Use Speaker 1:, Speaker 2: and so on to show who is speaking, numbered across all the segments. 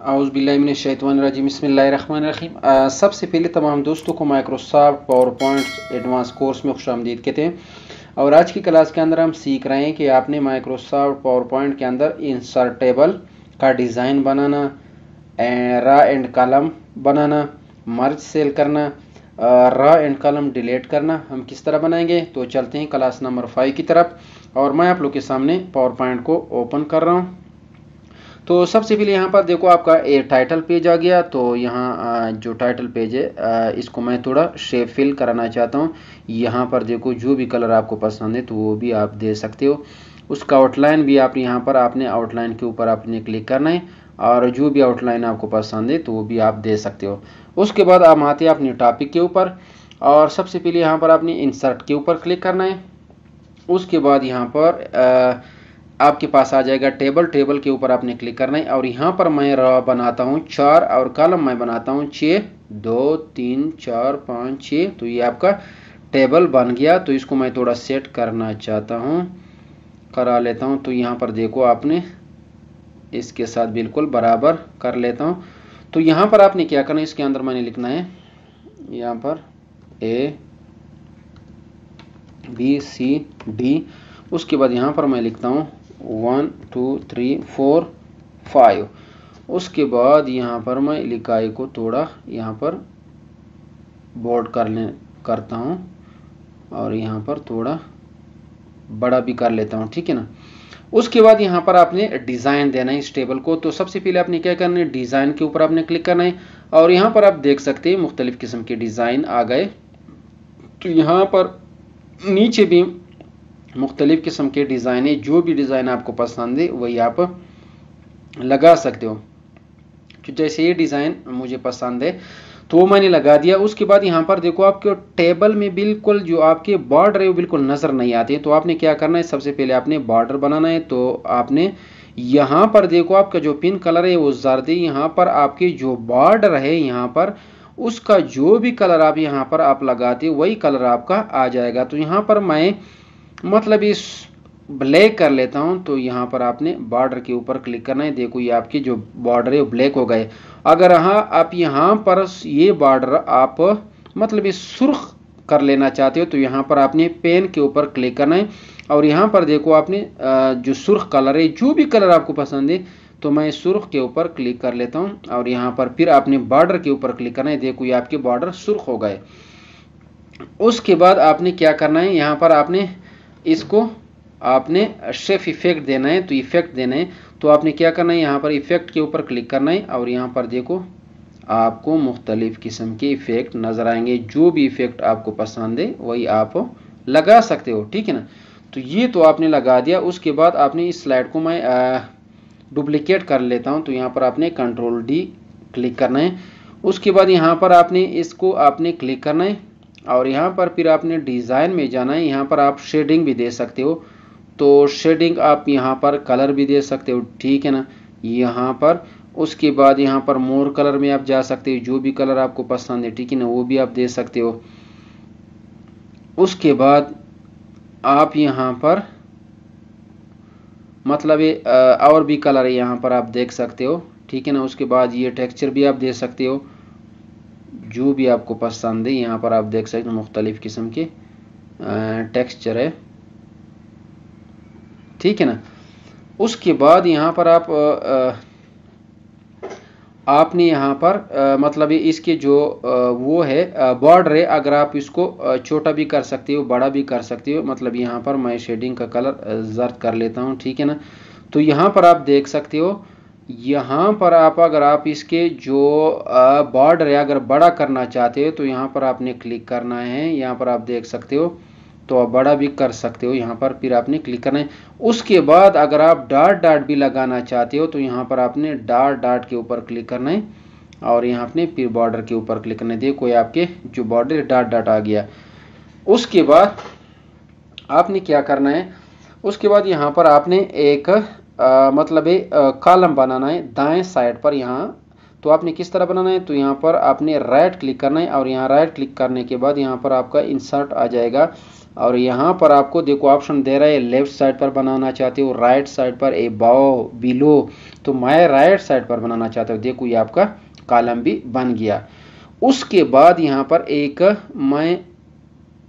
Speaker 1: आउज़ आउज़बिल्लाशैतवानरजीमसमीम सबसे पहले तमाम दोस्तों को Microsoft power point advance course में खुश आमदीद कहते हैं और आज की क्लास के अंदर हम सीख रहे हैं कि आपने माइक्रोसॉफ्ट पावर पॉइंट के अंदर इंसर्ट टेबल का डिज़ाइन बनाना रा एंड कॉलम बनाना मर्ज सेल करना रा एंड कॉलम डिलीट करना हम किस तरह बनाएंगे तो चलते हैं क्लास नंबर फाइव की तरफ और मैं आप लोग के सामने पावर पॉइंट को ओपन कर रहा हूँ तो सबसे पहले यहाँ पर देखो आपका ए टाइटल पेज आ गया तो यहाँ जो टाइटल पेज है इसको मैं थोड़ा शेप फिल कराना चाहता हूँ यहाँ पर देखो जो भी कलर आपको पसंद है तो वो भी आप दे सकते हो उसका आउटलाइन भी आप यहाँ पर आपने आउटलाइन के ऊपर आपने क्लिक करना है और जो भी आउटलाइन आपको पसंद है तो वो भी आप दे सकते हो उसके बाद आप आते हैं अपने टॉपिक के ऊपर और सबसे पहले यहाँ पर आपने इंसर्ट के ऊपर क्लिक करना है उसके बाद यहाँ पर आ, आपके पास आ जाएगा टेबल टेबल के ऊपर आपने क्लिक करना है और यहाँ पर मैं रॉ बनाता हूँ चार और कॉलम मैं बनाता हूँ छः दो तीन चार पाँच छः तो ये आपका टेबल बन गया तो इसको मैं थोड़ा सेट करना चाहता हूँ करा लेता हूँ तो यहाँ पर देखो आपने इसके साथ बिल्कुल बराबर कर लेता हूँ तो यहाँ पर आपने क्या करना है इसके अंदर मैंने लिखना है यहाँ पर ए बी सी डी उसके बाद यहाँ पर मैं लिखता हूँ one two three four five उसके बाद यहाँ पर मैं इकाई को थोड़ा यहाँ पर बोर्ड कर ले करता हूँ और यहाँ पर थोड़ा बड़ा भी कर लेता हूँ ठीक है ना उसके बाद यहाँ पर आपने डिज़ाइन देना है इस टेबल को तो सबसे पहले आपने क्या करना है डिज़ाइन के ऊपर आपने क्लिक करना है और यहाँ पर आप देख सकते हैं मुख्तलिफ़ किस्म के डिज़ाइन आ गए तो यहाँ पर नीचे भी मुख्तलिफ़ किस्म के डिज़ाइने जो भी डिज़ाइन आपको पसंद है वही आप लगा सकते हो तो जैसे ये डिज़ाइन मुझे पसंद है तो वो मैंने लगा दिया उसके बाद यहाँ पर देखो आपके टेबल में बिल्कुल जो आपके बॉर्डर है वो बिल्कुल नज़र नहीं आते तो आपने क्या करना है सबसे पहले आपने बॉर्डर बनाना है तो आपने यहाँ पर देखो आपका जो पिन कलर है वो जर्दी यहाँ पर आपके जो बॉर्डर है यहाँ पर उसका जो भी कलर आप यहाँ पर आप लगाते वही कलर आपका आ जाएगा तो यहाँ पर मैं मतलब इस ब्लैक कर लेता हूँ तो यहाँ पर आपने बॉर्डर के ऊपर क्लिक करना है देखो ये आपके जो बॉर्डर है वो ब्लैक हो गए अगर हाँ आप यहाँ पर ये बॉर्डर आप मतलब ये सुर्ख कर लेना चाहते हो तो यहाँ पर आपने पेन के ऊपर क्लिक करना है और यहाँ पर देखो आपने जो सुर्ख कलर है जो भी कलर आपको पसंद है तो मैं सुर्ख के ऊपर क्लिक कर लेता हूँ और यहाँ पर फिर आपने बॉर्डर के ऊपर क्लिक करना है देखो ये आपके बॉर्डर सुर्ख हो गए उसके बाद आपने क्या करना है यहाँ पर आपने इसको आपने शेफ इफेक्ट देना है तो इफेक्ट देना है तो आपने क्या करना है यहाँ पर इफेक्ट के ऊपर क्लिक करना है और यहाँ पर देखो आपको मुख्तलिफ़ किस्म के इफ़ेक्ट नज़र आएंगे जो भी इफ़ेक्ट आपको पसंद है वही आप लगा सकते हो ठीक है ना तो ये तो आपने लगा दिया उसके बाद आपने इस स्लाइड को मैं डुप्लिकेट कर लेता हूँ तो यहाँ पर आपने कंट्रोल डी क्लिक करना है उसके बाद यहाँ पर आपने इसको आपने क्लिक करना है और यहाँ पर फिर आपने डिज़ाइन में जाना है यहाँ पर आप शेडिंग भी दे सकते हो तो शेडिंग आप यहाँ पर कलर भी दे सकते हो ठीक है ना यहाँ पर उसके बाद यहाँ पर मोर कलर में आप जा सकते हो जो भी कलर आपको पसंद है ठीक है ना वो भी आप दे सकते हो उसके बाद आप यहाँ पर मतलब ये और भी कलर यहाँ पर आप देख सकते हो ठीक है ना उसके बाद ये टेक्सचर भी आप दे सकते हो जो भी आपको पसंद है यहाँ पर आप देख सकते हैं मुख्तलिफ़ किस्म के टेक्सचर है ठीक है ना उसके बाद यहाँ पर आप आपने यहाँ पर आ, मतलब इसके जो वो है बॉर्डर है अगर आप इसको छोटा भी कर सकते हो बड़ा भी कर सकते हो मतलब यहाँ पर मैं शेडिंग का कलर जर्द कर लेता हूँ ठीक है ना तो यहाँ पर आप देख सकते हो यहाँ पर आप अगर आप इसके जो बॉर्डर है अगर बड़ा करना चाहते हो तो यहाँ पर आपने क्लिक करना है यहाँ पर आप देख सकते हो तो आप बड़ा भी कर सकते हो यहाँ पर फिर आपने क्लिक करना है उसके बाद अगर आप डार्ट डार्ट भी लगाना चाहते हो तो यहाँ पर आपने डार्ट डाट के ऊपर क्लिक करना है और यहाँ आपने फिर बॉर्डर के ऊपर क्लिक करना है देखो ये आपके जो बॉर्डर डार्ट डाट आ गया उसके बाद आपने क्या करना है उसके बाद यहाँ पर आपने एक मतलब है कॉलम बनाना है दाएं साइड पर यहाँ तो आपने किस तरह बनाना है तो यहाँ पर आपने राइट क्लिक करना है और यहाँ राइट क्लिक करने के बाद यहाँ पर आपका इंसर्ट आ जाएगा और यहाँ पर आपको देखो ऑप्शन दे रहा है लेफ्ट साइड पर बनाना चाहते हो राइट साइड पर ए बाओ बिलो तो मैं राइट साइड पर बनाना चाहता हूँ देखो ये आपका कॉलम भी बन गया उसके बाद यहाँ पर एक मैं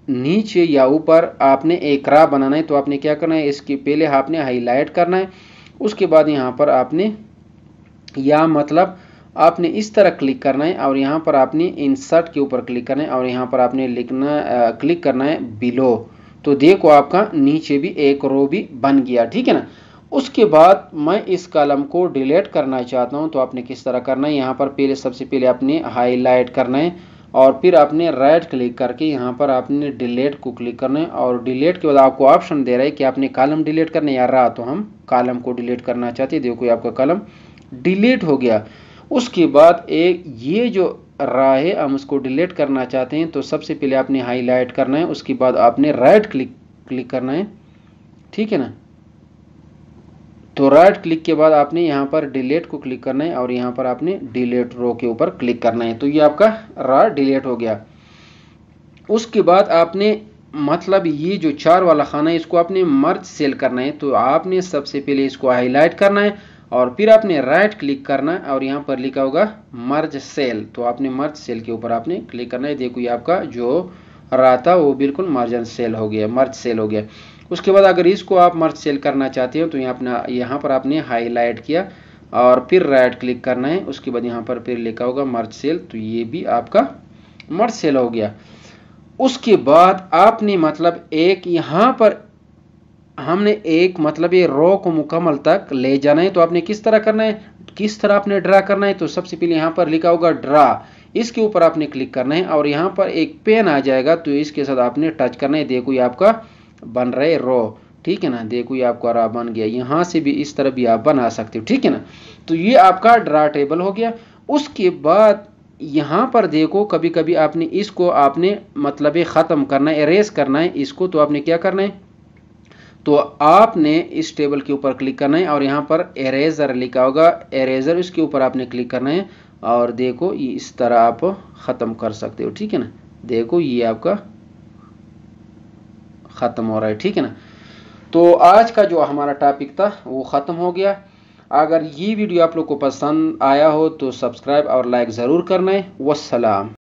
Speaker 1: नीचे या ऊपर आपने एक रा बनाना है तो आपने क्या करना है इसके पहले आपने हाईलाइट करना है उसके बाद यहाँ पर आपने या मतलब आपने इस तरह क्लिक करना है और यहाँ पर आपने इंसर्ट के ऊपर क्लिक करना है और यहाँ पर आपने लिखना क्लिक करना है बिलो तो देखो आपका नीचे भी एक रो भी बन गया ठीक है ना उसके बाद मैं इस कलम को डिलीट करना चाहता हूँ तो आपने किस तरह करना है यहाँ पर पहले सबसे पहले आपने हाईलाइट करना है और फिर आपने राइट क्लिक करके यहाँ पर आपने डिलीट को क्लिक करना है और डिलीट के बाद आपको ऑप्शन दे रहा है कि आपने कॉलम डिलीट करना या रहा तो हम कॉलम को डिलीट करना चाहते हैं देखो आपका कॉलम डिलीट हो गया उसके बाद एक ये जो रहा है हम उसको डिलीट करना चाहते हैं तो सबसे पहले आपने हाईलाइट करना है उसके बाद आपने राइट क्लिक क्लिक करना है ठीक है ना तो राइट क्लिक के बाद आपने यहाँ पर डिलीट को क्लिक करना है और यहाँ पर आपने डिलीट रो के ऊपर क्लिक करना है तो ये आपका रा डिलीट हो गया उसके बाद आपने मतलब ये जो चार वाला खाना है इसको आपने मर्ज सेल करना है तो आपने सबसे पहले इसको हाईलाइट करना है और फिर आपने राइट क्लिक करना है और यहाँ पर लिखा होगा मर्ज सेल तो आपने मर्ज सेल के ऊपर आपने क्लिक करना है देखो ये आपका जो रहा था वो बिल्कुल मर्जन सेल हो गया मर्ज सेल हो गया उसके बाद अगर इसको आप मर्ज सेल करना चाहते हो तो यहाँ अपना यहाँ पर आपने हाईलाइट किया और फिर राइट क्लिक करना है उसके बाद यहाँ पर फिर लिखा होगा मर्ज सेल तो ये भी आपका मर्ज सेल हो गया उसके बाद आपने मतलब एक यहाँ पर हमने एक मतलब ये रॉ को मुकम्मल तक ले जाना है तो आपने किस तरह करना है किस तरह आपने ड्रा करना है तो सबसे पहले यहाँ पर लिखा होगा ड्रा इसके ऊपर आपने क्लिक करना है और यहाँ पर एक पेन आ जाएगा तो इसके साथ आपने टच करना है देखो ये आपका बन रहे रो ठीक है ना देखो ये आपका रा बन गया यहाँ से भी इस तरह भी आप बना सकते हो ठीक है ना तो ये आपका ड्रा टेबल हो गया उसके बाद यहाँ पर देखो कभी कभी आपने इसको आपने मतलब ख़त्म करना है एरेज करना है इसको तो आपने क्या करना है तो आपने इस टेबल के ऊपर क्लिक करना है और यहाँ पर एरेजर लिखा होगा एरेजर इसके ऊपर आपने क्लिक करना है और देखो इस तरह आप ख़त्म कर सकते हो ठीक है ना देखो ये आपका ख़त्म हो रहा है ठीक है ना तो आज का जो हमारा टॉपिक था वो ख़त्म हो गया अगर ये वीडियो आप लोग को पसंद आया हो तो सब्सक्राइब और लाइक ज़रूर करना है वसलाम